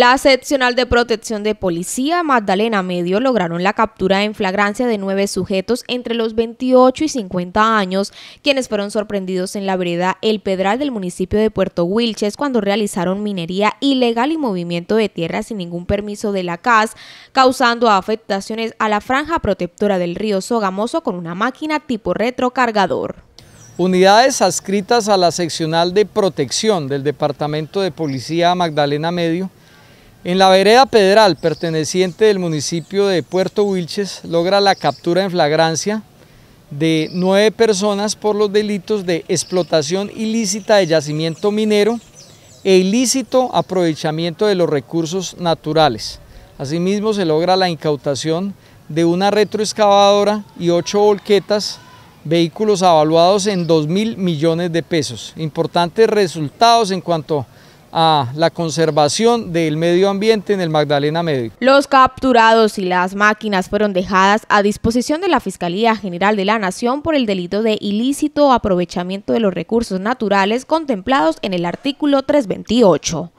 La seccional de protección de policía Magdalena Medio lograron la captura en flagrancia de nueve sujetos entre los 28 y 50 años, quienes fueron sorprendidos en la vereda El Pedral del municipio de Puerto Wilches cuando realizaron minería ilegal y movimiento de tierra sin ningún permiso de la CAS, causando afectaciones a la franja protectora del río Sogamoso con una máquina tipo retrocargador. Unidades adscritas a la seccional de protección del Departamento de Policía Magdalena Medio en la vereda Pedral, perteneciente del municipio de Puerto Wilches, logra la captura en flagrancia de nueve personas por los delitos de explotación ilícita de yacimiento minero e ilícito aprovechamiento de los recursos naturales. Asimismo, se logra la incautación de una retroexcavadora y ocho volquetas, vehículos avaluados en 2 mil millones de pesos. Importantes resultados en cuanto a a la conservación del medio ambiente en el Magdalena Medio. Los capturados y las máquinas fueron dejadas a disposición de la Fiscalía General de la Nación por el delito de ilícito aprovechamiento de los recursos naturales contemplados en el artículo 328.